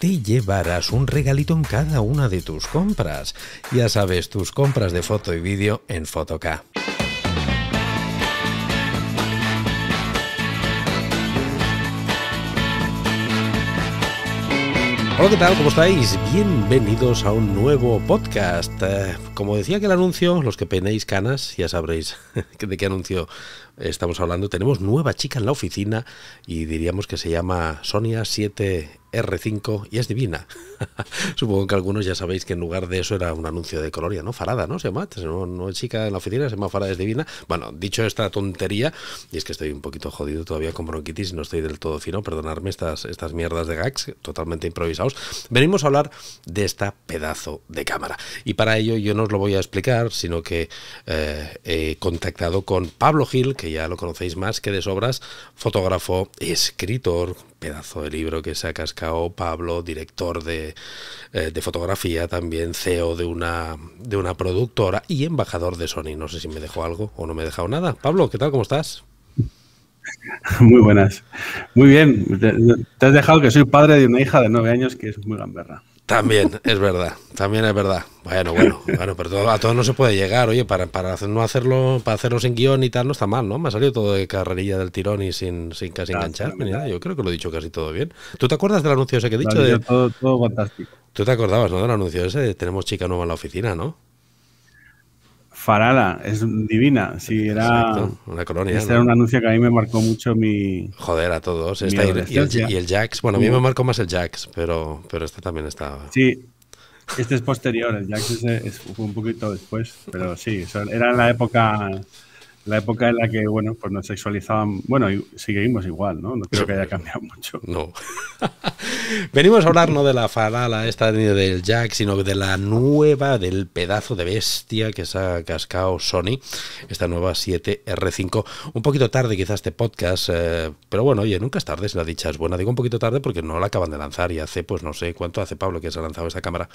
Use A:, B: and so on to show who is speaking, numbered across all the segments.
A: te llevarás un regalito en cada una de tus compras. Ya sabes, tus compras de foto y vídeo en Fotoca. Hola, ¿qué tal? ¿Cómo estáis? Bienvenidos a un nuevo podcast. Eh, como decía que el anuncio, los que penéis canas ya sabréis de qué anuncio estamos hablando, tenemos nueva chica en la oficina y diríamos que se llama Sonia 7R5 y es divina. Supongo que algunos ya sabéis que en lugar de eso era un anuncio de Coloria, ¿no? Farada, ¿no? Se llama, no, es chica en la oficina, se llama Farada es divina. Bueno, dicho esta tontería, y es que estoy un poquito jodido todavía con bronquitis, no estoy del todo fino, perdonadme estas, estas mierdas de gags totalmente improvisados, venimos a hablar de esta pedazo de cámara. Y para ello yo no os lo voy a explicar, sino que eh, he contactado con Pablo Gil, que ya lo conocéis más que de sobras, fotógrafo, escritor, pedazo de libro que se ha cascado Pablo, director de, eh, fotografía también, CEO de una, de una productora y embajador de Sony. No sé si me dejó algo o no me he dejado nada. Pablo, ¿qué tal? ¿Cómo estás? Muy buenas. Muy bien. Te, has dejado que soy padre de una hija de nueve años que es muy gamberra. También, es verdad, también es verdad. Bueno, bueno, bueno, pero a todos no se puede llegar, oye, para, para no hacerlo, para hacerlo sin guión y tal, no está mal, ¿no? Me ha salido todo de carrerilla del tirón y sin, sin casi enganchar engancharme Yo creo que lo he dicho casi todo bien. ¿Tú te acuerdas del anuncio ese que he dicho? De... Todo,
B: todo fantástico.
A: Tú te acordabas, ¿no? Del anuncio ese, de tenemos chica nueva en la oficina, ¿no? Farala es divina. Sí, era una colonia. Este era un
B: anuncio que a mí me marcó mucho mi.
A: Joder, a todos. Esta y, el, y, Jax. Bueno, a mí me marcó más el Jax, pero, pero este también estaba.
B: Sí, este es posterior. El Jax fue un poquito después, pero sí, era en la época la época en la que, bueno, pues nos sexualizaban, bueno, seguimos igual,
A: ¿no? No creo que haya cambiado mucho. No. Venimos a hablar no de la falala esta ni del Jack, sino de la nueva, del pedazo de bestia que se ha cascado Sony, esta nueva 7R5. Un poquito tarde quizás este podcast, eh, pero bueno, oye, nunca es tarde si la dicha es buena. Digo un poquito tarde porque no la acaban de lanzar y hace, pues no sé cuánto hace Pablo que se ha lanzado esta cámara.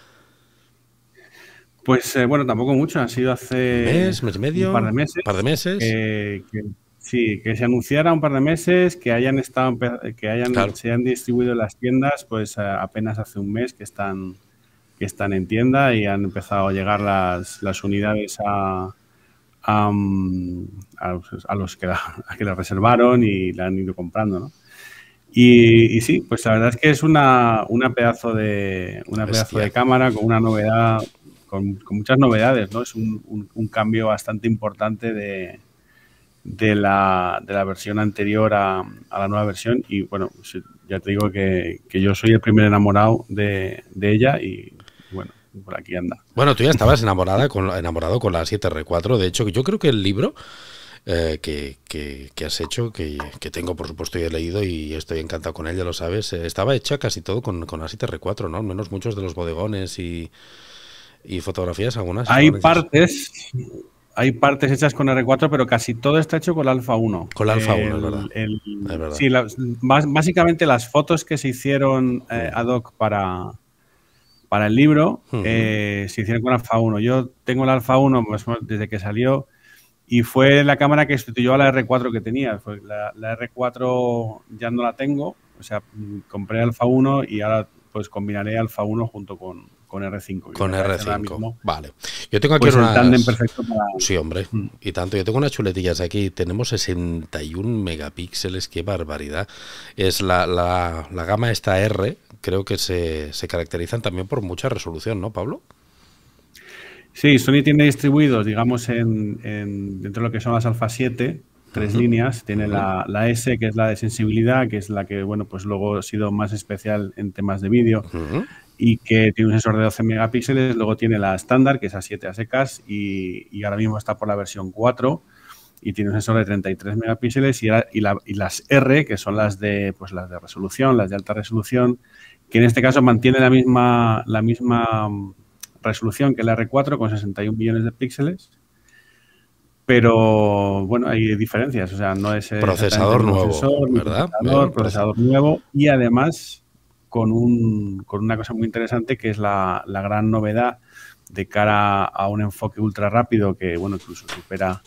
A: Pues eh, bueno, tampoco mucho, ha sido hace mes,
B: medio, un par de meses. que, sí, que se anunciara un par de meses, que hayan estado, que hayan, se han distribuido las tiendas, pues eh, apenas hace un mes que están, que están en tienda y han empezado a llegar las, las unidades a, a, mm, los que, la, que reservaron y la han ido comprando, Y, sí, pues la verdad es que es una, una pedazo de una pedazo de cámara con una novedad con, muchas novedades, ¿no? Es un, cambio bastante importante de, la, de la versión anterior a, la nueva versión y bueno, pues, ya te digo que, yo soy el primer enamorado de, de ella
A: y bueno, por aquí anda. Bueno, tú ya estabas enamorada con, enamorado con la 7R4. De hecho, yo creo que el libro eh, que, que, que, has hecho, que, que, tengo por supuesto y he leído y estoy encantado con él, ya lo sabes, eh, estaba hecha casi todo con, con la 7R4, ¿no? Menos muchos de los bodegones y, y fotografías algunas. Hay
B: partes, hay partes hechas con R4, pero casi todo está hecho con la Alfa 1. Con la Alfa 1,
A: es, verdad. Sí,
B: básicamente las fotos que se hicieron eh, ad hoc para, para el libro eh, se hicieron con Alfa 1. Yo tengo la Alfa 1 desde que salió y fue la cámara que sustituyó a la R4 que tenía. La, la R4 ya no la tengo, o sea, mm, compré Alfa 1 y ahora pues combinaré Alfa 1 junto con,
A: con R5. Con R5, vale. Yo tengo aquí pues unas... Sí, hombre, mm. y tanto. Yo tengo unas chuletillas aquí. Tenemos 61 megapíxeles, qué barbaridad. Es la, gama esta R, creo que se, caracterizan también por mucha resolución, ¿no, Pablo?
B: Sí, Sony tiene distribuidos, digamos, en, dentro de lo que son las Alpha 7, tres líneas. Tiene la, S, que es la de sensibilidad, que es la que, bueno, pues luego ha sido más especial en temas de vídeo y que tiene un sensor de 12 megapíxeles, luego tiene la estándar, que es a 7 a secas, y, ahora mismo está por la versión 4 y tiene un sensor de 33 megapíxeles y, las R, que son las de, pues, las de resolución, las de alta resolución, que en este caso mantiene la misma, la misma mm, resolución que la R4 con 61 millones de píxeles. Pero bueno, hay diferencias, o sea, no es procesador nuevo, ¿verdad? Procesador, pues procesador nuevo y además con, un, con una cosa muy interesante que es la, gran novedad de cara a un enfoque ultra rápido que, bueno, incluso supera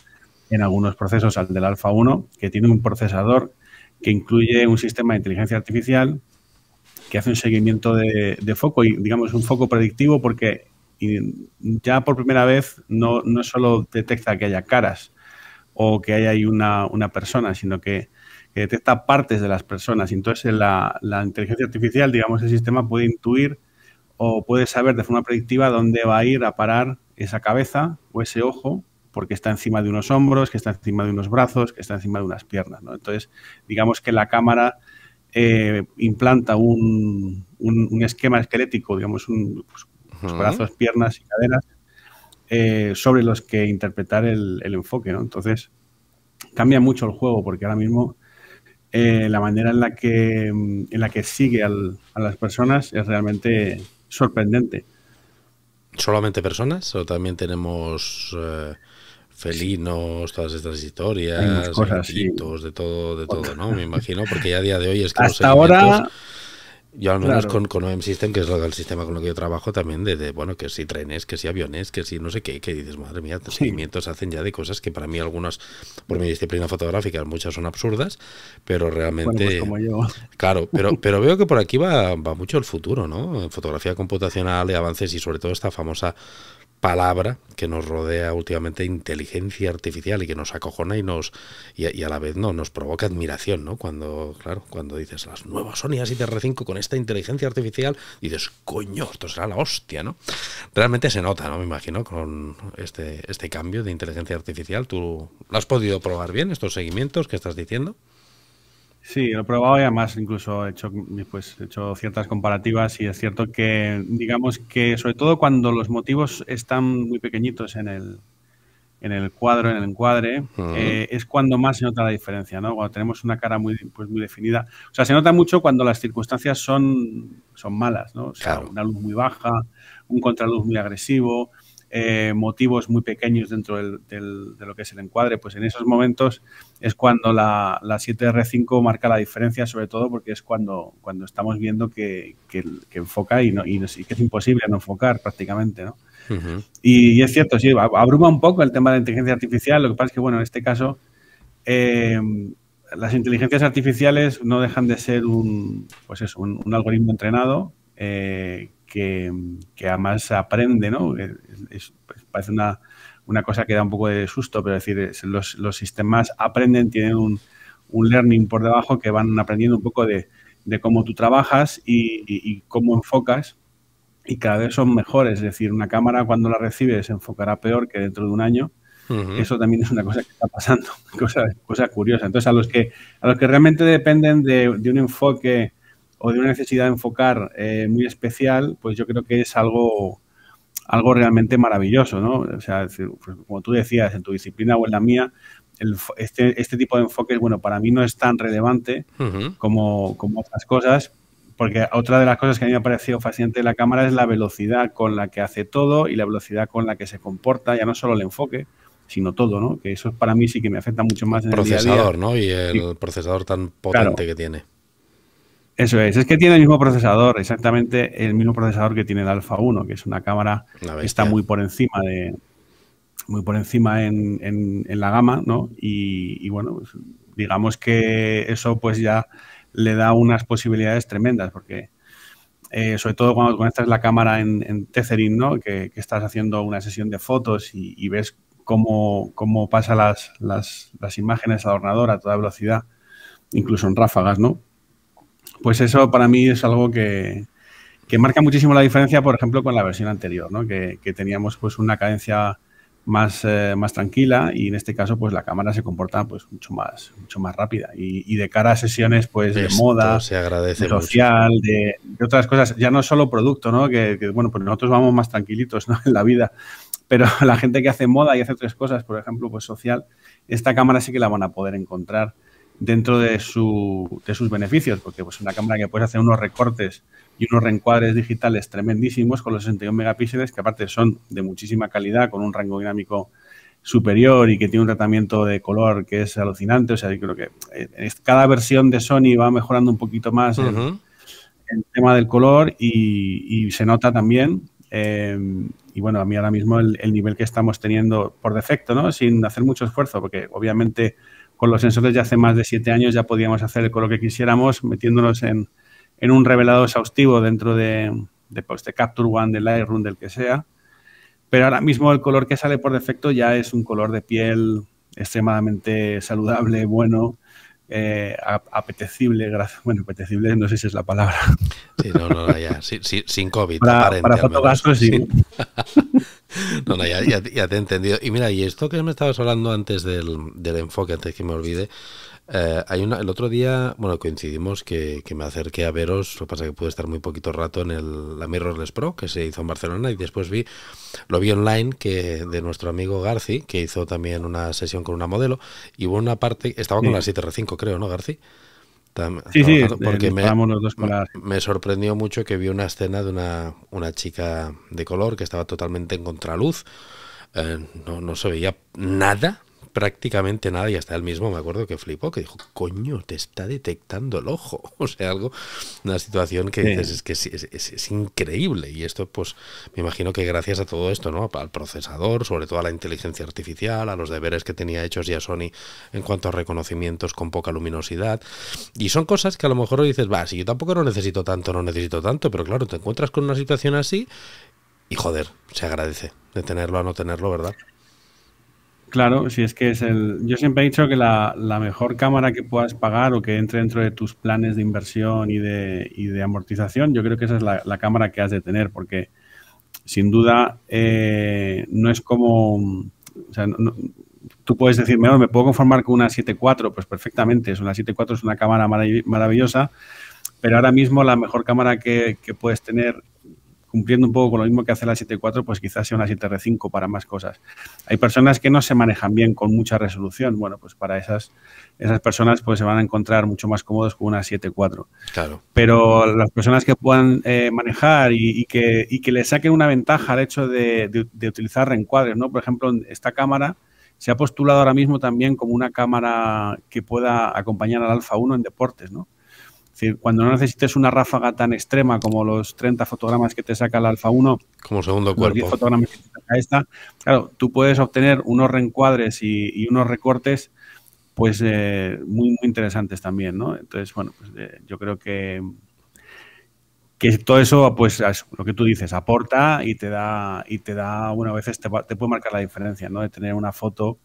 B: en algunos procesos al del Alpha 1, que tiene un procesador que incluye un sistema de inteligencia artificial que hace un seguimiento de, foco y, digamos, un foco predictivo porque ya por primera vez no, no solo detecta que haya caras o que haya ahí una persona, sino que detecta partes de las personas. y Entonces, eh, la, inteligencia artificial, digamos, el sistema puede intuir o puede saber de forma predictiva dónde va a ir a parar esa cabeza o ese ojo, porque está encima de unos hombros, que está encima de unos brazos, que está encima de unas piernas. ¿no? Entonces, digamos que la cámara eh, implanta un, esquema esquelético, digamos, un, pues, pues, brazos, piernas y caderas, eh, sobre los que interpretar el, el enfoque. ¿no? Entonces, cambia mucho el juego, porque ahora mismo eh, la manera en la que, mm, en la que sigue al, a las personas es realmente sorprendente.
A: ¿Solamente personas? ¿O también tenemos eh, felinos, todas estas historias, de todo, de todo, ¿no? Me imagino, porque ya a día de hoy es que Hasta los ahora yo al menos con, con OM System, que es el sistema con el que yo trabajo también, de, bueno, que si trenes, que si aviones, que si no sé qué, que dices, madre mía, los seguimientos hacen ya de cosas que para mí algunas, por mi disciplina fotográfica, muchas son absurdas, pero pues realmente... Claro, pero, pero veo que por aquí va, va mucho el futuro, ¿no? fotografía computacional de avances y sobre todo esta famosa palabra que nos rodea últimamente inteligencia artificial y que nos acojona y nos y a, la vez no nos provoca admiración no cuando claro cuando dices las nuevas Sony y 7 r 5 con esta inteligencia artificial dices coño esto será la hostia no realmente se nota no me imagino con este este cambio de inteligencia artificial tú has podido probar bien estos seguimientos que estás diciendo Sí, lo he
B: probado y además incluso he hecho, pues, he hecho ciertas comparativas y es cierto que, digamos que sobre todo cuando los motivos están muy pequeñitos en el, en el cuadro, en el encuadre, eh, es cuando más se nota la diferencia, ¿no? Cuando tenemos una cara muy, pues, muy definida. O sea, se nota mucho cuando las circunstancias son, son malas, ¿no? O sea, una luz muy baja, un contraluz muy agresivo, eh, motivos muy pequeños dentro de lo que es el encuadre, pues en esos momentos es cuando la, la 7R5 marca la diferencia, sobre todo porque es cuando, cuando estamos viendo que, enfoca y, no, y, que es imposible no enfocar prácticamente, ¿no? y, es cierto, sí, abruma un poco el tema de la inteligencia artificial, lo que pasa es que, bueno, en este caso... Eh, las inteligencias artificiales no dejan de ser un, pues eso, un, algoritmo entrenado eh, que, que además aprende, ¿no? Eh, es, parece una, una, cosa que da un poco de susto, pero es decir, los, los sistemas aprenden, tienen un, un, learning por debajo que van aprendiendo un poco de, de cómo tú trabajas y, cómo enfocas y cada vez son mejores. Es decir, una cámara cuando la recibes se enfocará peor que dentro de un año. Eso también es una cosa que está pasando, cosa, cosa curiosa. Entonces, a los que, a los que realmente dependen de, de un enfoque o de una necesidad de enfocar eh, muy especial, pues yo creo que es algo, algo realmente maravilloso, ¿no? O sea, pues como tú decías, en tu disciplina o en la mía, este, este, tipo de enfoque, bueno, para mí no es tan relevante como, otras cosas, porque otra de las cosas que a mí me ha parecido fascinante de la cámara es la velocidad con la que hace todo y la velocidad con la que se comporta, ya no solo el enfoque, sino todo, ¿no? Que eso para mí sí que me afecta mucho más en procesador, el día
A: ¿no? Y el procesador tan potente que tiene.
B: Eso es, es que tiene el mismo procesador, exactamente el mismo procesador que tiene el Alpha 1, que es una cámara que está muy por encima de muy por encima en, la gama, ¿no? Y, bueno, pues, digamos que eso pues ya le da unas posibilidades tremendas, porque eh, sobre todo cuando conectas la cámara en, en Tethering, ¿no? Que, estás haciendo una sesión de fotos y, ves cómo, cómo pasan las, las, imágenes al a toda velocidad, incluso en ráfagas, ¿no? pues eso para mí es algo que, marca muchísimo la diferencia, por ejemplo, con la versión anterior, ¿no? que, teníamos pues una cadencia más, eh, más tranquila y en este caso pues la cámara se comporta pues mucho más, mucho más rápida y, de cara a sesiones pues de moda, se agradece social, de, otras cosas, ya no solo producto, ¿no? Que, bueno, pues nosotros vamos más tranquilitos ¿no? en la vida, pero la gente que hace moda y hace otras cosas, por ejemplo, pues social, esta cámara sí que la van a poder encontrar dentro de, sus beneficios, porque pues una cámara que puedes hacer unos recortes y unos reencuadres digitales tremendísimos con los 61 megapíxeles, que aparte son de muchísima calidad, con un rango dinámico superior y que tiene un tratamiento de color que es alucinante. O sea, yo creo que eh, cada versión de Sony va mejorando un poquito más el, tema del color y, se nota también. Eh, y bueno, a mí ahora mismo el, el, nivel que estamos teniendo por defecto, ¿no? Sin hacer mucho esfuerzo, porque obviamente con los sensores ya hace más de siete años ya podíamos hacer el color que quisiéramos, metiéndonos en, un revelado exhaustivo dentro de, de, pues, de, Capture One, de Lightroom, del que sea. Pero ahora mismo el color que sale por defecto ya es un color de piel extremadamente saludable, bueno, eh, apetecible, bueno, apetecible no sé si es la palabra.
A: sin COVID. Para, para no, ya, te he entendido. Y mira, y esto que me estabas hablando antes del, del enfoque, antes que me olvide, eh, hay una, el otro día, bueno, coincidimos que, me acerqué a veros, lo que pasa es que pude estar muy poquito rato en el, la Mirrorless Pro que se hizo en Barcelona y después vi, lo vi online que de nuestro amigo Garci, que hizo también una sesión con una modelo y hubo una parte, estaba con la 7R5 creo, ¿no, Garci? sí, sí, porque me, me, sorprendió mucho que vi una escena de una, una chica de color que estaba totalmente en contraluz, eh, no, no se veía nada prácticamente nada y hasta el mismo me acuerdo que flipó, que dijo, coño, te está detectando el ojo. O sea, algo, una situación que es que es, increíble. Y esto, pues, me imagino que gracias a todo esto, ¿no? Al procesador, sobre todo a la inteligencia artificial, a los deberes que tenía hechos ya Sony en cuanto a reconocimientos con poca luminosidad. Y son cosas que a lo mejor dices, va, si yo tampoco no necesito tanto, no necesito tanto, pero claro, te encuentras con una situación así y joder, se agradece de tenerlo a no tenerlo, ¿verdad? Claro,
B: si es que es el. Yo siempre he dicho que la, la, mejor cámara que puedas pagar o que entre dentro de tus planes de inversión y de, y de amortización, yo creo que esa es la, cámara que has de tener, porque sin duda eh, no es como. O sea, tú puedes decirme, me puedo conformar con una 7.4, pues perfectamente, es una 7.4 es una cámara maravillosa, pero ahora mismo la mejor cámara que, que puedes tener cumpliendo un poco con lo mismo que hace la 7.4, pues quizás sea una 7R5 para más cosas. Hay personas que no se manejan bien con mucha resolución. Bueno, pues para esas, esas personas pues se van a encontrar mucho más cómodos con una 7.4. Claro. Pero las personas que puedan eh, manejar y, que, y que le saquen una ventaja al hecho de, de, utilizar reencuadres, ¿no? Por ejemplo, esta cámara se ha postulado ahora mismo también como una cámara que pueda acompañar al Alfa 1 en deportes, ¿no? Es decir, cuando no necesites una ráfaga tan extrema como los 30 fotogramas que te saca el Alfa 1, como segundo cuerpo, fotogramas esta, claro, tú puedes obtener unos reencuadres y, unos recortes pues eh, muy, muy interesantes también, ¿no? Entonces, bueno, pues, eh, yo creo que, que todo eso, pues lo que tú dices, aporta y te da, y te da, bueno, a veces te, te puede marcar la diferencia, ¿no? De tener una foto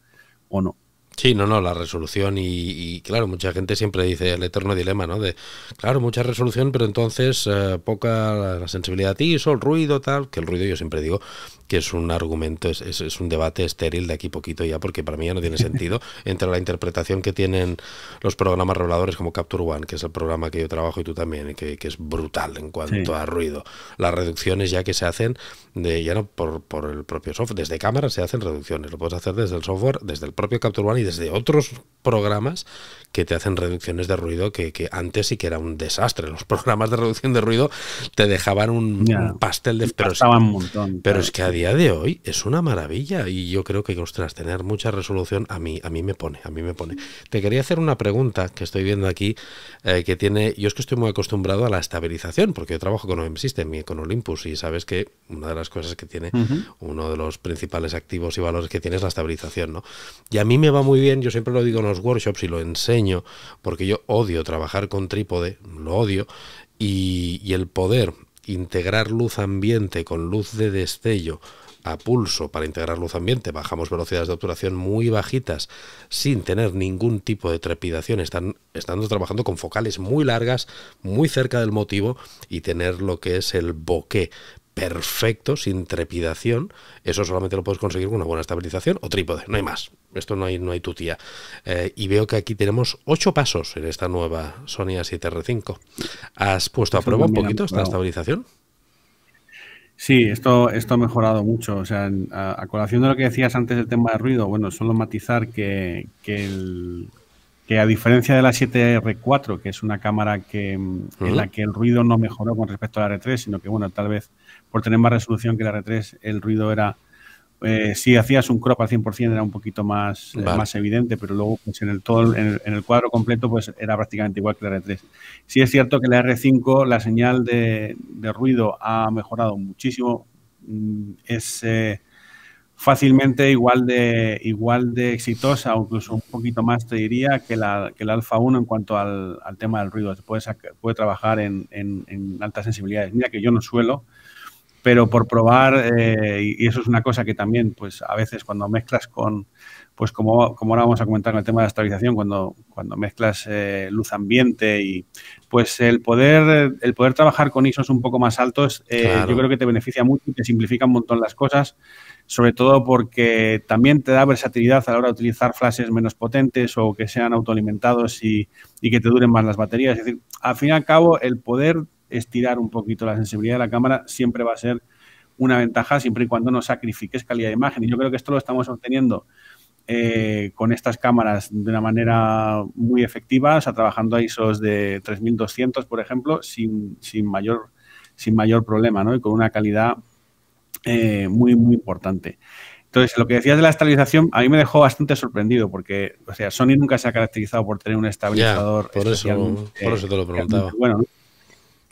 A: o no. Sí, no, no, la resolución y, claro, mucha gente siempre dice el eterno dilema, ¿no? De, claro, mucha resolución, pero entonces eh, poca la sensibilidad a ti, el ruido, tal, que el ruido yo siempre digo que es un argumento, es, es, un debate estéril de aquí poquito ya, porque para mí ya no tiene sentido entre la interpretación que tienen los programas reguladores como Capture One, que es el programa que yo trabajo y tú también, que, que es brutal en cuanto a ruido, las reducciones ya que se hacen de, ya no por, por, el propio software, desde cámara se hacen reducciones, lo puedes hacer desde el software, desde el propio Capture One y desde otros programas que te hacen reducciones de ruido que, antes sí que era un desastre. Los programas de reducción de ruido te dejaban un, pastel de... Pero, montón, pero es que a día de hoy es una maravilla y yo creo que, ostras, tener mucha resolución a mí, a mí me pone, a mí me pone. Te quería hacer una pregunta que estoy viendo aquí eh, que tiene, yo es que estoy muy acostumbrado a la estabilización porque yo trabajo con OM System y con Olympus y sabes que una de las las cosas que tiene, uno de los principales activos y valores que tiene es la estabilización, ¿no? Y a mí me va muy bien, yo siempre lo digo en los workshops y lo enseño, porque yo odio trabajar con trípode, lo odio, y, el poder integrar luz ambiente con luz de destello, a pulso para integrar luz ambiente, bajamos velocidades de obturación muy bajitas sin tener ningún tipo de trepidación, están, estando trabajando con focales muy largas, muy cerca del motivo y tener lo que es el bokeh perfecto, sin trepidación, eso solamente lo puedes conseguir con una buena estabilización o trípode, no hay más. Esto no hay, no hay tutía. tía. Eh, y veo que aquí tenemos ocho pasos en esta nueva Sony A7R5. ¿Has puesto a prueba un poquito esta estabilización? Sí,
B: esto, esto ha mejorado mucho. O sea, a, colación de lo que decías antes del tema de ruido, bueno, solo matizar que, que, a diferencia de la 7R4, que es una cámara que, en la que el ruido no mejoró con respecto a la R3, sino que, bueno, tal vez por tener más resolución que la R3, el ruido era... Eh, si hacías un crop al 100% era un poquito más, eh, más evidente, pero luego pues, en, el todo, en, el, cuadro completo pues era prácticamente igual que la R3. Si es cierto que la R5, la señal de, ruido ha mejorado muchísimo. Mm, es eh, fácilmente igual de, igual de exitosa, incluso un poquito más te diría, que la, que la Alfa 1 en cuanto al, tema del ruido. Se puede, trabajar en, en, altas sensibilidades. Mira que yo no suelo pero por probar, eh, y eso es una cosa que también, pues a veces cuando mezclas con, pues como, como ahora vamos a comentar en el tema de la estabilización, cuando, cuando mezclas eh, luz ambiente y pues el poder, el poder trabajar con ISOs un poco más altos, eh, yo creo que te beneficia mucho y te simplifica un montón las cosas, sobre todo porque también te da versatilidad a la hora de utilizar flashes menos potentes o que sean autoalimentados y, y que te duren más las baterías. Es decir, al fin y al cabo, el poder estirar un poquito la sensibilidad de la cámara siempre va a ser una ventaja siempre y cuando no sacrifiques calidad de imagen. Y yo creo que esto lo estamos obteniendo eh, con estas cámaras de una manera muy efectiva, o sea, trabajando a ISOs de 3200, por ejemplo, sin, sin, mayor, sin mayor problema, ¿no? Y con una calidad eh, muy, muy importante. Entonces, lo que decías de la estabilización a mí me dejó bastante sorprendido porque, o sea, Sony nunca se ha caracterizado por tener un estabilizador. por, eso, por eh, eso te lo preguntaba. Bueno, ¿no?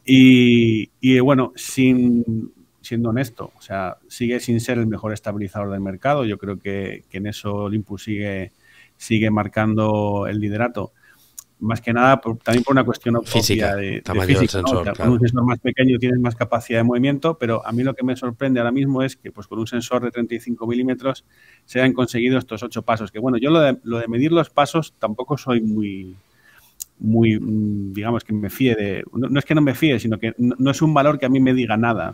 B: Y, bueno, sin, siendo honesto, o sea, sigue sin ser el mejor estabilizador del mercado. Yo creo que, en eso Olympus sigue, sigue marcando el liderato más que nada también por una cuestión física, de, tamaño sensor. Con un sensor más pequeño tienes más capacidad de movimiento, pero a mí lo que me sorprende ahora mismo es que pues con un sensor de 35 milímetros se han conseguido estos ocho pasos. Que bueno, yo lo de, lo de medir los pasos tampoco soy muy, muy, digamos, que me fíe de... No, es que no me fíe, sino que no, es un valor que a mí me diga nada.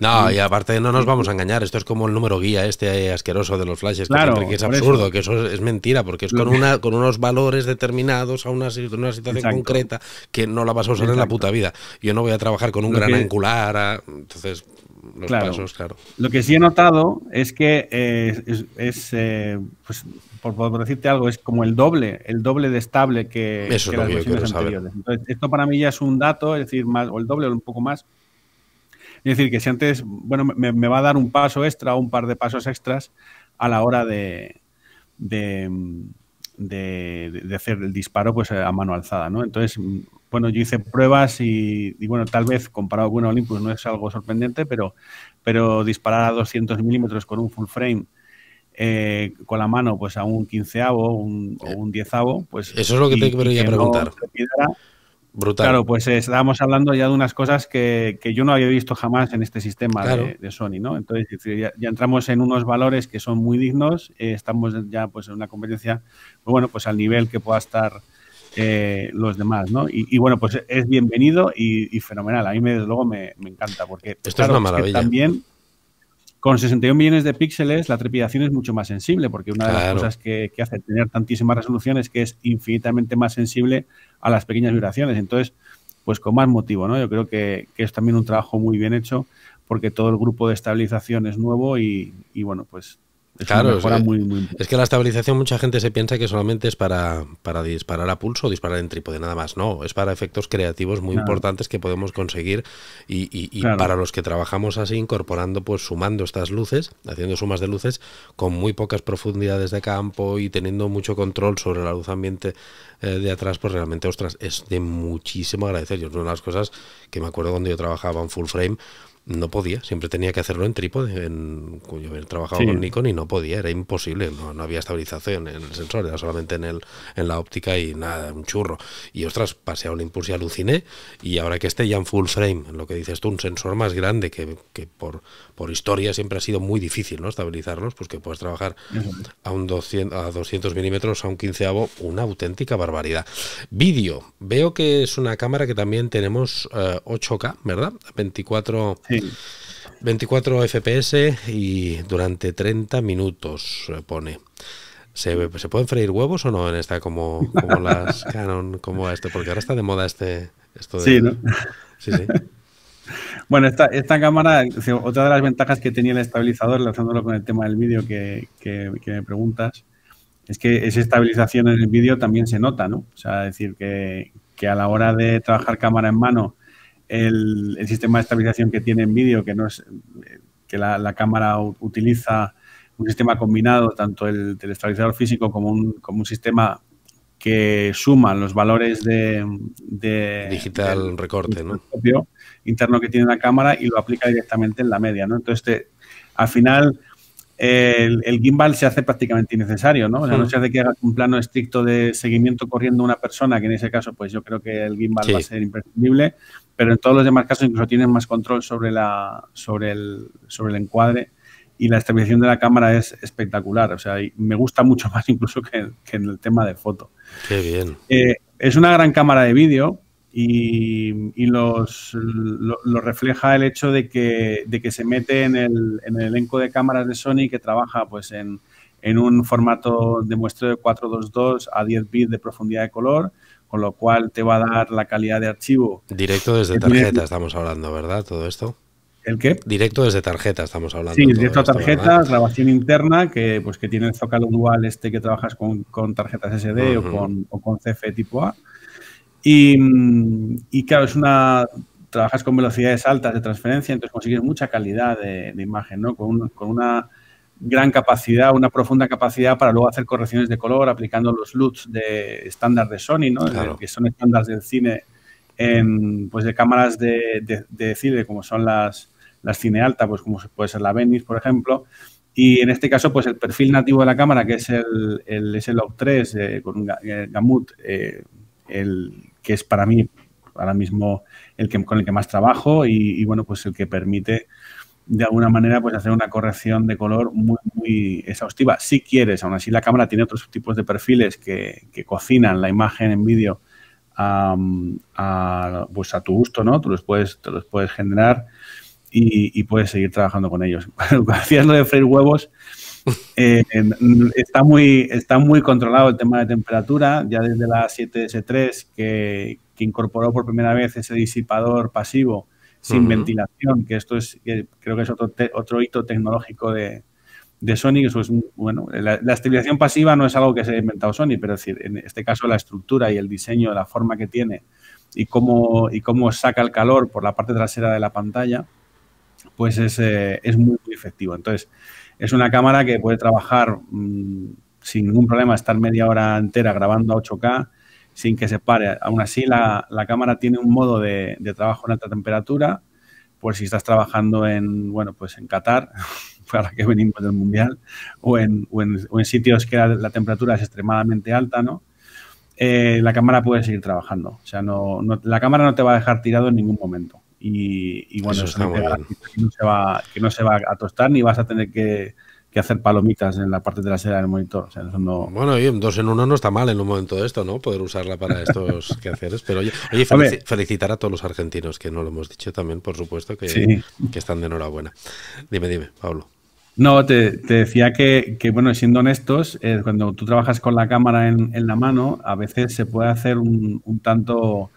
B: no, y aparte
A: no nos vamos a engañar, esto es como el número guía este asqueroso de los flashes, claro, que, es absurdo, que eso es mentira, porque es con, una, con unos valores determinados a una, una situación concreta que no la vas a usar en la puta vida. Yo no voy a trabajar con un gran angular, entonces claro.
B: Lo que sí he notado es que eh, es, eh, pues, por, decirte algo, es como el doble, el doble de estable que, anteriores. esto para mí ya es un dato, es decir, más, o el doble o un poco más. Es decir, que si antes, bueno, me, va a dar un paso extra o un par de pasos extras a la hora de de, hacer el disparo pues a mano alzada, ¿no? Entonces, bueno, yo hice pruebas y, bueno, tal vez comparado con Olympus no es algo sorprendente, pero, pero disparar a 200 milímetros con un full frame eh, con la mano pues a un quinceavo o eh, un diezavo, pues... Eso es lo que te quería que preguntar. Brutal. Claro, pues estábamos hablando ya de unas cosas que, yo no había visto jamás en este sistema de, Sony, ¿no? Entonces ya, entramos en unos valores que son muy dignos, eh, estamos ya pues en una competencia, pues, bueno, pues al nivel que pueda estar eh, los demás, ¿no? Y, bueno, pues es bienvenido y, fenomenal. A mí me, desde luego me, encanta porque esto es una también con 61 millones de píxeles, la trepidación es mucho más sensible, porque una de las cosas que, hace tener tantísimas resoluciones es que es infinitamente más sensible a las pequeñas vibraciones. Entonces, pues con más motivo, ¿no? Yo creo que, es también un trabajo muy bien hecho, porque todo el grupo de
A: estabilización es nuevo y, y bueno, pues claro, es, muy, es que la estabilización mucha gente se piensa que solamente es para, disparar a pulso o disparar en trípode, nada más. No, es para efectos creativos muy importantes que podemos conseguir y, para los que trabajamos así, incorporando, pues sumando estas luces, haciendo sumas de luces con muy pocas profundidades de campo y teniendo mucho control sobre la luz ambiente eh, de atrás, pues realmente, ostras, es de muchísimo agradecer. Yo es una de las cosas que me acuerdo cuando yo trabajaba en full frame, no podía, siempre tenía que hacerlo en trípode. En, cuyo pues haber trabajado con Nikon y no podía, era imposible, no, había estabilización en el sensor, era solamente en, el, en la óptica y nada, un churro. Y ostras, pasea un impulso y aluciné. Y ahora que esté ya en full frame, lo que dices tú, un sensor más grande que, por, por historia siempre ha sido muy difícil no estabilizarlos, pues que puedes trabajar a, un 200, a 200 milímetros, a un quinceavo, una auténtica barbaridad. Vídeo, veo que es una cámara que también tenemos 8K, eh, ¿verdad? 24. 24 FPS y durante 30 minutos eh, pone. ¿Se, pueden freír huevos o no en esta como, como las Canon, como este? Porque ahora está de moda este esto Sí, Bueno, esta, cámara, otra de las ventajas
B: que tenía el estabilizador, lanzándolo con el tema del vídeo que, que, me preguntas, es que esa estabilización en el vídeo también se nota, ¿no? O sea, decir que, que a la hora de trabajar cámara en mano, el, sistema de estabilización que tiene vídeo que, no es, que la, cámara utiliza un sistema combinado, tanto el, telestabilizador estabilizador físico como un, como un sistema que suma los valores de, digital recorte, ¿no? interno que tiene la cámara y lo aplica directamente en la media, ¿no? Entonces, al final el, gimbal se hace prácticamente innecesario, ¿no? O sea, no se hace que haga un plano estricto de seguimiento corriendo una persona, que en ese caso, pues yo creo que el gimbal va a ser imprescindible, pero en todos los demás casos incluso tienes más control sobre, la, sobre, el, sobre el encuadre y la estabilización de la cámara es espectacular. O sea, me gusta mucho más incluso que, que, en el tema de foto. Qué bien. Eh, es una gran cámara de vídeo y, y los, lo, refleja el hecho de que, de que se mete en el, en el, elenco de cámaras de Sony que trabaja pues en, en un formato de muestreo de 422 a 10 bits de profundidad de color con lo cual te va a dar la calidad de
A: archivo. Directo desde tarjeta estamos hablando, ¿verdad? Todo esto. ¿El qué? Directo desde tarjeta estamos hablando. Sí, directo a tarjeta, grabación
B: interna, que pues que tiene el zócalo dual este que trabajas con, con tarjetas SD o, con, CF tipo A. Y, y, claro, es una. Trabajas con velocidades altas de transferencia, entonces consigues mucha calidad de, imagen, ¿no? Con, con una gran capacidad, una profunda capacidad para luego hacer correcciones de color aplicando los LUTs de estándar de Sony, ¿no? que son estándares del cine, pues de cámaras de, de, cine, como son las, las cine alta, pues como puede ser la Venice, por ejemplo. Y en este caso, pues el perfil nativo de la cámara, que es el, el 3 eh, con un eh, gamut, eh, el, que es para mí ahora mismo el que, con el que más trabajo y, y bueno, pues el que permite de alguna manera, puedes hacer una corrección de color muy, muy exhaustiva. Si quieres, aún así la cámara tiene otros tipos de perfiles que, cocinan la imagen en vídeo a, a, pues a tu gusto, ¿no? Tú los puedes, los puedes generar y, puedes seguir trabajando con ellos. haciendo hacías lo de freír huevos, eh, está, muy, está muy controlado el tema de temperatura, ya desde la 7S3 que, que incorporó por primera vez ese disipador pasivo sin ventilación, que esto es, creo que es otro, otro hito tecnológico de, de Sony, eso es, bueno, la, estabilización pasiva no es algo que se haya inventado Sony, pero decir, en este caso la estructura y el diseño, la forma que tiene y cómo, y cómo saca el calor por la parte trasera de la pantalla, pues es, eh, muy, efectivo. Entonces, es una cámara que puede trabajar mm, sin ningún problema, estar media hora entera grabando a 8K, sin que se pare. Aún así, la, cámara tiene un modo de, trabajo en alta temperatura, por si estás trabajando en, bueno, pues en Qatar, para que venimos del Mundial, o en, en, sitios que la, temperatura es extremadamente alta, ¿no? Eh, la cámara puede seguir trabajando. O sea, no, no, la cámara no te va a dejar tirado en ningún momento. Y, bueno, que no se va a tostar ni vas a tener que que hacer palomitas en la parte trasera del monitor.
A: Bueno, y dos en uno no está mal en un momento de esto, ¿no? Poder usarla para estos quehaceres. Pero oye, felicitar a todos los argentinos, que no lo hemos dicho también, por supuesto, que, están de enhorabuena. Dime, dime, Pablo.
B: No, te, decía que, bueno, siendo honestos, eh, cuando tú trabajas con la cámara en, la mano, a veces se puede hacer un tanto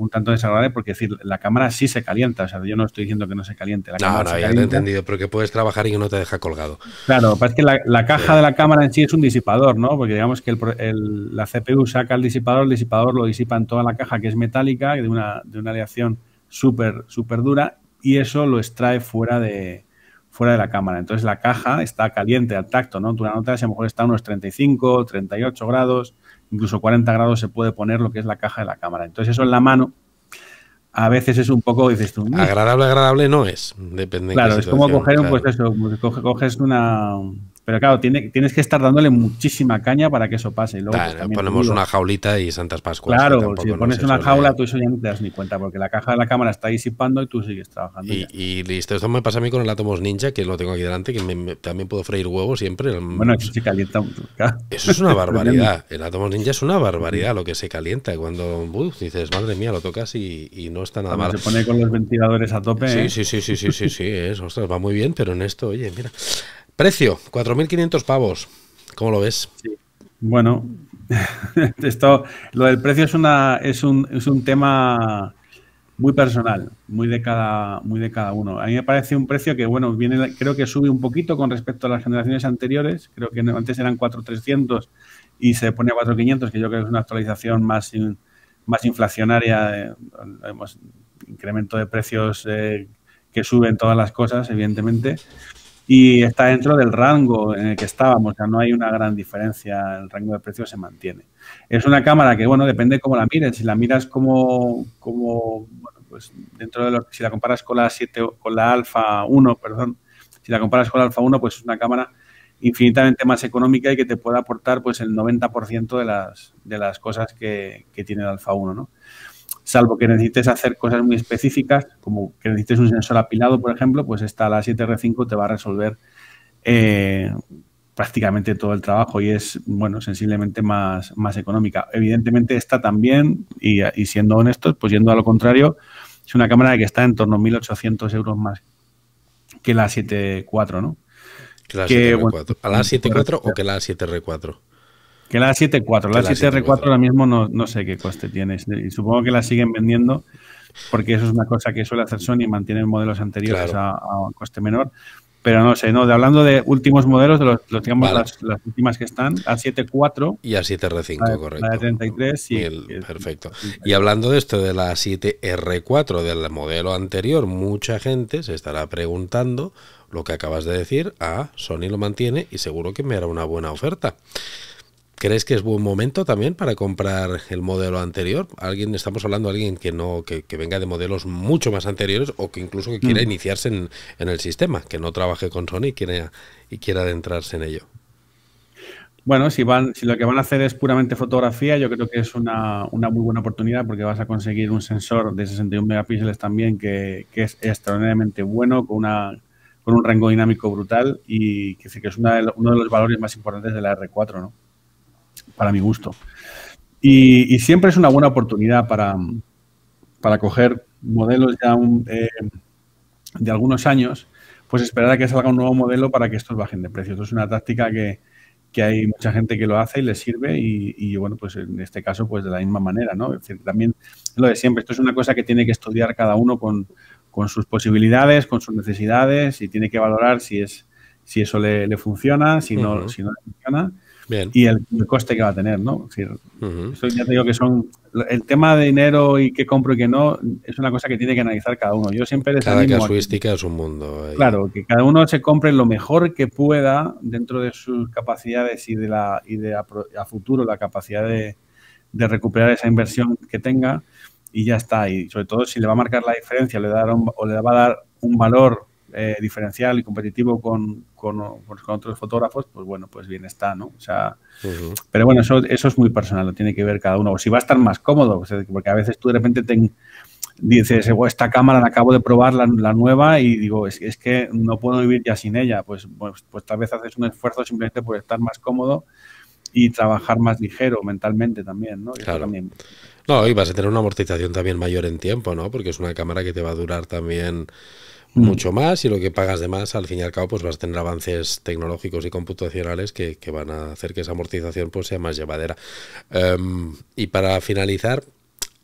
B: un tanto desagradable porque decir, la cámara sí se calienta, o sea, yo no estoy diciendo que no se caliente. La cámara no, ya he entendido, porque puedes trabajar y no te deja colgado. Claro, parece que la, caja de la cámara en sí es un disipador, ¿no? Porque digamos que el, la CPU saca el disipador, el disipador lo disipa en toda la caja que es metálica, de una, de una aleación súper, súper dura, y eso lo extrae fuera de, fuera de la cámara. Entonces la caja está caliente al tacto, ¿no? Tú la notas a lo mejor está a unos 35, 38 grados, incluso 40 grados se puede poner lo que es la caja de la cámara. Entonces eso en la mano
A: a veces es un poco, dices tú... Mm". Agradable, agradable no es, depende. Claro, es como coger un, pues
B: eso, coges una, pero claro, tienes que estar dándole muchísima caña para que eso pase. luego, pues, claro, ponemos una
A: jaulita y Santas Pascuas. Claro, si pones una jaula,
B: tú eso ya no te das ni cuenta, porque la caja de la cámara está disipando y tú sigues
A: trabajando. Y, listo, esto me pasa a mí con el Atomos Ninja, que lo tengo aquí delante, que también puedo freír huevos siempre. Bueno, eso
B: se calienta mucho. Eso es una barbaridad.
A: el Atomos Ninja es una barbaridad lo que se calienta. Cuando dices, madre mía, lo tocas y, y no está nada mal. Se pone con los ventiladores a tope. Sí, sí, ¿eh? sí, sí, sí, sí, sí, sí, es, ostras, va muy bien, pero en esto, oye, mira. Precio, 4.500 pavos. ¿Cómo lo ves?
B: Bueno, esto, lo del precio es, una, es, un, es un tema muy personal, muy de cada, muy de cada uno. A mí me parece un precio que, bueno, viene, creo que sube un poquito con respecto a las generaciones anteriores. Creo que antes eran 4.300 y se pone a 4.500, que yo creo que es una actualización más, más inflacionaria, hemos, incremento de precios eh, que suben todas las cosas, evidentemente y está dentro del rango en el que estábamos, o sea, no hay una gran diferencia, el rango de precio se mantiene. Es una cámara que, bueno, depende cómo la mires, si la miras como, como bueno, pues dentro de lo si la comparas con la 7, con la Alpha 1, perdón, si la comparas con la Alpha 1, pues es una cámara infinitamente más económica y que te puede aportar pues el 90% de las, de las cosas que, tiene el Alpha 1, ¿no? salvo que necesites hacer cosas muy específicas, como que necesites un sensor apilado, por ejemplo, pues esta la 7R5 te va a resolver eh, prácticamente todo el trabajo y es, bueno, sensiblemente más, más económica. Evidentemente esta también, y, siendo honestos, pues yendo a lo contrario, es una cámara que está en torno a 1.800 euros más que la 7.4, ¿no?
A: Que la 7 r o que la 7R4?
B: Que la 7.4, la, la 7R4 ahora mismo no, sé qué coste tiene. Y supongo que la siguen vendiendo porque eso es una cosa que suele hacer Sony, mantienen modelos anteriores a, coste menor. Pero no sé, no, de, hablando de últimos modelos, de los, digamos, las, últimas que están, a 7.4
A: y a 7R5, correcto. La de 33 y, perfecto. Y hablando de esto de la 7R4 del modelo anterior, mucha gente se estará preguntando lo que acabas de decir, ah, Sony lo mantiene y seguro que me hará una buena oferta. ¿Crees que es buen momento también para comprar el modelo anterior? Alguien, estamos hablando de alguien que no, que, venga de modelos mucho más anteriores o que incluso que mm. quiera iniciarse en, el sistema, que no trabaje con Sony y quiera, y quiera adentrarse en ello. Bueno, si van, si lo que van
B: a hacer es puramente fotografía, yo creo que es una, muy buena oportunidad porque vas a conseguir un sensor de 61 megapíxeles también que, es extraordinariamente bueno, con una con un rango dinámico brutal y que, que es uno de los valores más importantes de la R4, ¿no? para mi gusto. Y, siempre es una buena oportunidad para, coger modelos ya eh, de algunos años, pues esperar a que salga un nuevo modelo para que estos bajen de precio. Esto es una táctica que, hay mucha gente que lo hace y le sirve y, bueno, pues en este caso pues de la misma manera, ¿no? también lo de siempre, esto es una cosa que tiene que estudiar cada uno con, sus posibilidades, con sus necesidades y tiene que valorar si es si eso le, funciona, si no, si no le funciona y el, coste que va a tener, ¿no? Es decir, digo que son el tema de dinero y qué compro y qué no es una cosa que tiene que analizar cada uno. Yo siempre cada casuística es un mundo. Claro, que cada uno se compre lo mejor que pueda dentro de sus capacidades y de la y de a, futuro la capacidad de, recuperar esa inversión que tenga y ya está. Y sobre todo si le va a marcar la diferencia, le o le va a dar un valor eh, diferencial y competitivo con, otros fotógrafos, pues bueno, pues bien está, ¿no? O sea, pero bueno, eso, eso es muy personal, lo tiene que ver cada uno. O si va a estar más cómodo, porque a veces tú de repente te dices, oh, esta cámara la acabo de probar, la, nueva, y digo, es, es, que no puedo vivir ya sin ella. Pues, pues, pues, tal vez haces un esfuerzo simplemente por estar más cómodo y trabajar más ligero mentalmente también, ¿no? Claro.
A: No, y vas a tener una amortización también mayor en tiempo, ¿no? Porque es una cámara que te va a durar también mucho más y lo que pagas de más, al fin y al cabo, pues vas a tener avances tecnológicos y computacionales que, van a hacer que esa amortización pues, sea más llevadera. Em, y para finalizar,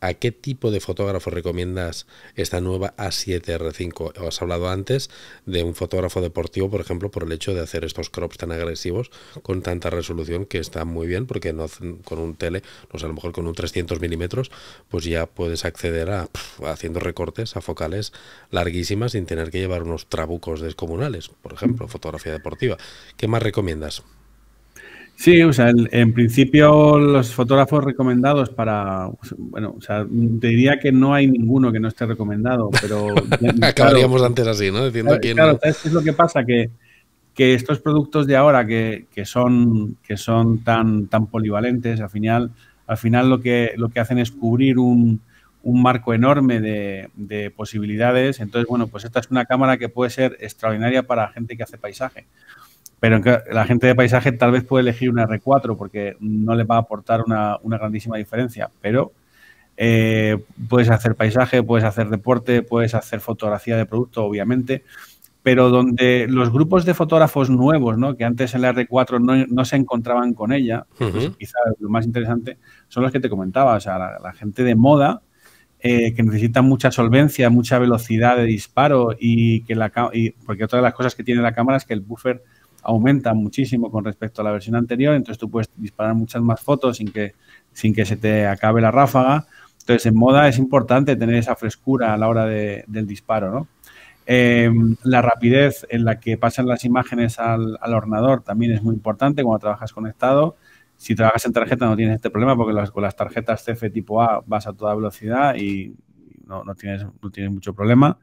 A: ¿A qué tipo de fotógrafo recomiendas esta nueva A7R5? Has hablado antes de un fotógrafo deportivo, por ejemplo, por el hecho de hacer estos crops tan agresivos con tanta resolución que está muy bien, porque no con un tele, no a lo mejor con un 300 milímetros, pues ya puedes acceder a haciendo recortes a focales larguísimas sin tener que llevar unos trabucos descomunales, por ejemplo, fotografía deportiva. ¿Qué más recomiendas?
B: Sí, o sea, en principio los fotógrafos recomendados para, bueno, o sea, te diría que no hay ninguno que no esté recomendado, pero... Acabaríamos antes así, ¿no? Diciendo claro, claro es lo que pasa? Que, estos productos de ahora que, que, son, que son tan, tan polivalentes, al final, al final lo, que, lo que hacen es cubrir un, un marco enorme de, de, posibilidades. Entonces, bueno, pues esta es una cámara que puede ser extraordinaria para gente que hace paisaje pero la gente de paisaje tal vez puede elegir una R4 porque no le va a aportar una, grandísima diferencia, pero eh, puedes hacer paisaje, puedes hacer deporte, puedes hacer fotografía de producto, obviamente, pero donde los grupos de fotógrafos nuevos, ¿no? que antes en la R4 no, se encontraban con ella, quizás lo más interesante, son los que te comentaba, o sea, la, gente de moda, eh, que necesita mucha solvencia, mucha velocidad de disparo y que la y porque otra de las cosas que tiene la cámara es que el buffer aumenta muchísimo con respecto a la versión anterior, entonces tú puedes disparar muchas más fotos sin que, sin que se te acabe la ráfaga. Entonces, en moda es importante tener esa frescura a la hora de, del disparo, ¿no? Em, la rapidez en la que pasan las imágenes al, al, ordenador también es muy importante cuando trabajas conectado. Si trabajas en tarjeta no tienes este problema porque con las tarjetas CF tipo A vas a toda velocidad y no, no, tienes, no tienes mucho problema.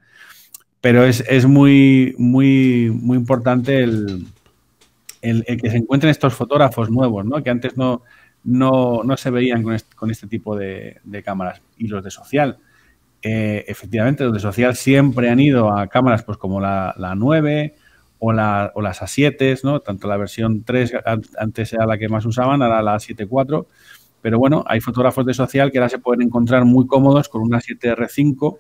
B: Pero es, es muy, muy, muy importante el, el, que se encuentren estos fotógrafos nuevos, ¿no? Que antes no, no, se veían con este, tipo de, cámaras. Y los de social. Eh, efectivamente, los de social siempre han ido a cámaras pues como la, la 9 o, las A7, ¿no? Tanto la versión 3, antes era la que más usaban, ahora la A74. Pero bueno, hay fotógrafos de social que ahora se pueden encontrar muy cómodos con una 7R5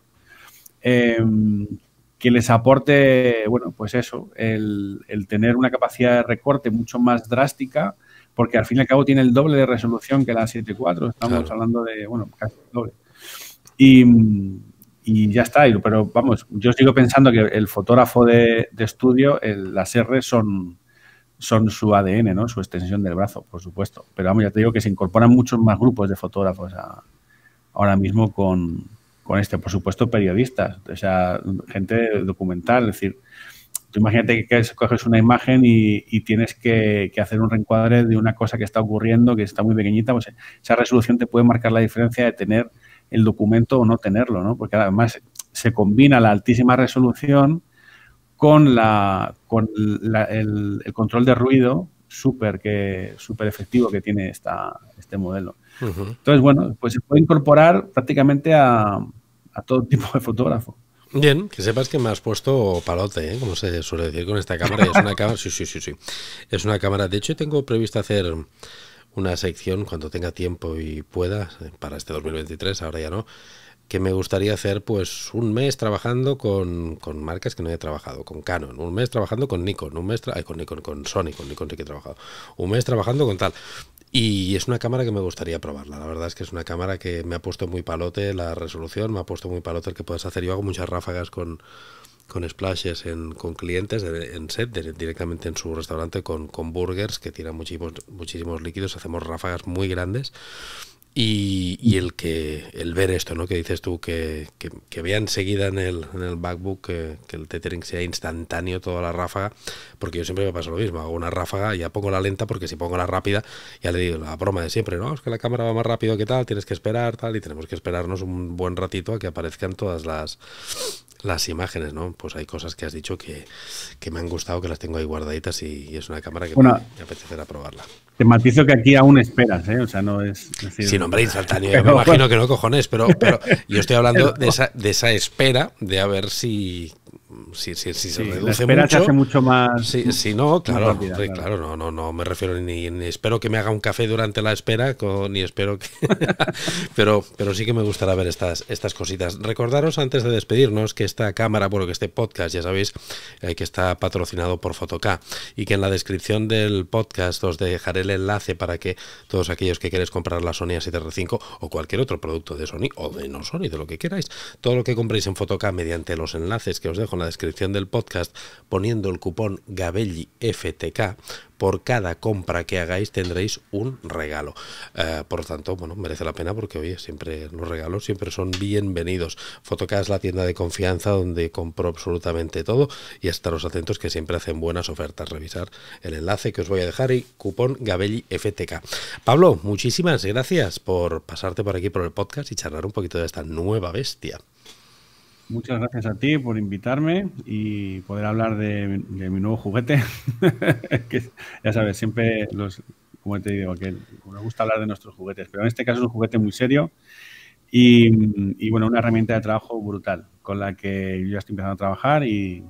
B: que les aporte, bueno, pues eso, el, tener una capacidad de recorte mucho más drástica, porque al fin y al cabo tiene el doble de resolución que la 7.4, estamos hablando de, bueno, casi el doble. Y, ya está, pero vamos, yo sigo pensando que el fotógrafo de, estudio, las R son, son su ADN, ¿no? Su extensión del brazo, por supuesto. Pero vamos, ya te digo que se incorporan muchos más grupos de fotógrafos ahora mismo con, con este, por supuesto, periodistas, o sea, gente documental, es decir, tú imagínate que coges una imagen y, tienes que, hacer un reencuadre de una cosa que está ocurriendo, que está muy pequeñita, pues esa resolución te puede marcar la diferencia de tener el documento o no tenerlo, Porque además se combina la altísima resolución con la con el, control de ruido súper que super efectivo que tiene esta, este modelo.
A: Entonces,
B: bueno, pues se puede incorporar prácticamente a, todo tipo de fotógrafo.
A: Bien, que sepas que me has puesto palote, ¿eh? como se suele decir con esta cámara. Es una cámara, sí, sí, sí, sí. Es una cámara. De hecho, tengo previsto hacer una sección cuando tenga tiempo y pueda para este 2023. Ahora ya no que me gustaría hacer pues un mes trabajando con, marcas que no he trabajado, con Canon, un mes trabajando con Nikon, un mes con Nikon, con Sony, con Nikon sí que he trabajado, un mes trabajando con tal. Y es una cámara que me gustaría probarla. La verdad es que es una cámara que me ha puesto muy palote la resolución, me ha puesto muy palote el que puedes hacer. Yo hago muchas ráfagas con, con splashes con clientes en set, directamente en su restaurante, con, con burgers que tiran muchísimos, muchísimos líquidos. Hacemos ráfagas muy grandes y, el que el ver esto, ¿no? Que dices tú, que, que, vea enseguida en el, en el backbook que, que, el tethering sea instantáneo toda la ráfaga, porque yo siempre me pasa lo mismo, hago una ráfaga, y ya pongo la lenta, porque si pongo la rápida, ya le digo la broma de siempre, ¿no? Es que la cámara va más rápido que tal, tienes que esperar, tal, y tenemos que esperarnos un buen ratito a que aparezcan todas las las imágenes, ¿no? Pues hay cosas que has dicho que, me han gustado, que las tengo ahí guardaditas y, es una cámara que me, apetecerá probarla.
B: Te matizo que aquí aún esperas, ¿eh? O sea, no es... Sin nombre instantáneo, me imagino que no cojones, pero, pero yo estoy hablando de
A: esa, de esa espera de a ver si si, se mucho, hace mucho más. Si, no, claro, claro, no, no, no me refiero ni, espero que me haga un café durante la espera, ni espero que, pero, pero sí que me gustará ver estas, estas cositas. Recordaros antes de despedirnos que esta cámara, bueno, que este podcast, ya sabéis, eh, que está patrocinado por Fotoca y que en la descripción del podcast os dejaré el enlace para que todos aquellos que queréis comprar la Sony A7R5 o cualquier otro producto de Sony o de no Sony, de lo que queráis, todo lo que compréis en Fotoca mediante los enlaces que os dejo en descripción del podcast poniendo el cupón Gabelli FTK, por cada compra que hagáis tendréis un regalo. Eh, por lo tanto, bueno, merece la pena porque, oye, siempre los regalos siempre son bienvenidos. fotocas es la tienda de confianza donde compro absolutamente todo y estaros atentos que siempre hacen buenas ofertas. Revisar el enlace que os voy a dejar y cupón Gabelli FTK. Pablo, muchísimas gracias por pasarte por aquí por el podcast y charlar un poquito de esta nueva bestia.
B: Muchas gracias a ti por invitarme y poder hablar de, mi nuevo juguete. que, ya sabes, siempre los, como te digo, que me gusta hablar de nuestros juguetes, pero en este caso es un juguete muy serio y, bueno, una herramienta de trabajo brutal con la que yo ya estoy empezando a trabajar y,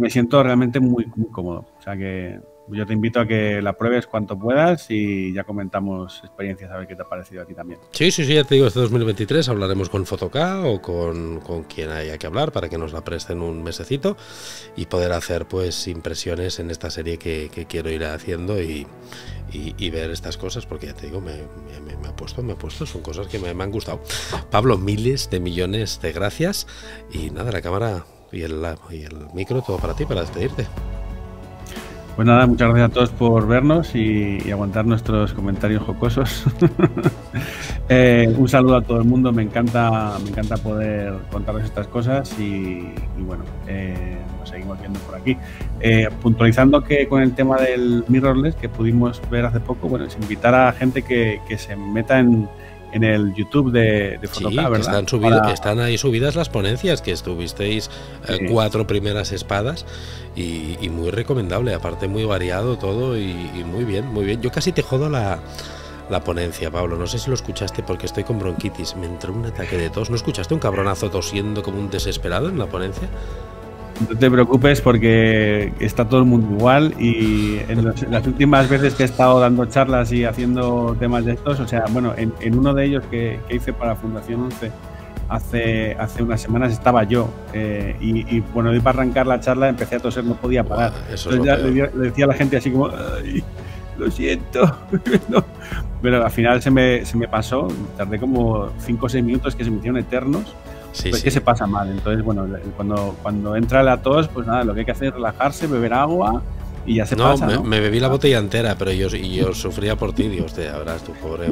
B: me siento realmente muy, muy cómodo. O sea que yo te invito a que la pruebes cuanto puedas y ya comentamos experiencias a ver qué te ha parecido a ti también.
A: Sí, sí, sí, ya te digo, este 2023 hablaremos con Fotoca o con, con quien haya que hablar para que nos la presten un mesecito y poder hacer pues impresiones en esta serie que, quiero ir haciendo y, y, ver estas cosas porque ya te digo, me, me, me, ha puesto, me ha puesto, son cosas que me, me han gustado. Pablo, miles de millones de gracias y nada, la cámara y el, y el micro todo para ti, para despedirte.
B: Pues nada, muchas gracias a todos por vernos y, aguantar nuestros comentarios jocosos. Eh, un saludo a todo el mundo, me encanta, me encanta poder contarles estas cosas y, bueno, eh, nos seguimos viendo por aquí. Eh, puntualizando que con el tema del mirrorless que pudimos ver hace poco, bueno, es invitar a gente que se meta en, en el YouTube de, de Están, subido, están,
A: ahí subidas las ponencias, que estuvisteis eh, cuatro primeras espadas y, muy recomendable, aparte muy variado todo y, muy bien, muy bien. Yo casi te jodo la, la ponencia, Pablo. No sé si lo escuchaste porque estoy con bronquitis. Me entró un ataque de tos. ¿No escuchaste un cabronazo tosiendo como un desesperado en la ponencia?
B: No te preocupes porque está todo el mundo igual y en, las últimas veces que he estado dando charlas y haciendo temas de estos, o sea, bueno, en, uno de ellos que, que, hice para Fundación 11 hace, hace unas semanas estaba yo eh, y, y, bueno, iba a arrancar la charla, empecé a toser, no podía parar. Entonces le, decía a la gente así como, Ay, lo siento, pero al final se me, se me pasó, tardé como 5 o 6 minutos que se me hicieron eternos Sí, pues, se pasa mal. Entonces, bueno, cuando, cuando entra la tos, pues nada, lo que hay que hacer es relajarse, beber agua
A: no, me, bebí la botella entera, pero yo, y yo sufría por ti, digo, hostia, ahora tu pobre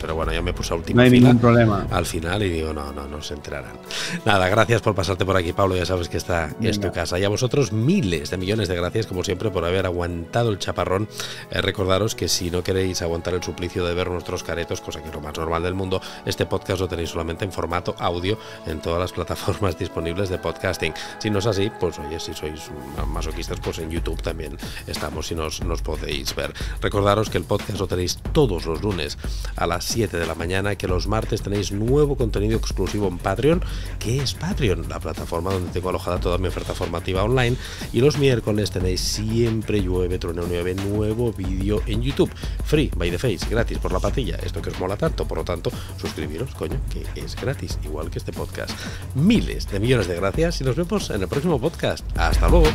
A: pero, bueno, ya me puse a última no problema. al final y digo, no, no, no se enterarán. Nada, gracias por pasarte por aquí, Pablo, ya sabes que está en es tu casa. Y a vosotros miles de millones de gracias, como siempre, por haber aguantado el chaparrón. Eh, recordaros que si no queréis aguantar el suplicio de ver nuestros caretos, cosa que es lo más normal del mundo, este podcast lo tenéis solamente en formato audio en todas las plataformas disponibles de podcasting. Si no es así, pues oye, si sois masoquistas, pues en YouTube también estamos y nos, nos podéis ver. Recordaros que el podcast lo tenéis todos los lunes a las 7 de la mañana, que los martes tenéis nuevo contenido exclusivo en Patreon, que es Patreon, la plataforma donde tengo alojada toda mi oferta formativa online, y los miércoles tenéis siempre llueve, truneo nueve, nuevo vídeo en YouTube, free, by the face, gratis por la patilla, esto que os mola tanto, por lo tanto, suscribiros, coño, que es gratis, igual que este podcast. Miles de millones de gracias y nos vemos en el próximo podcast. Hasta luego.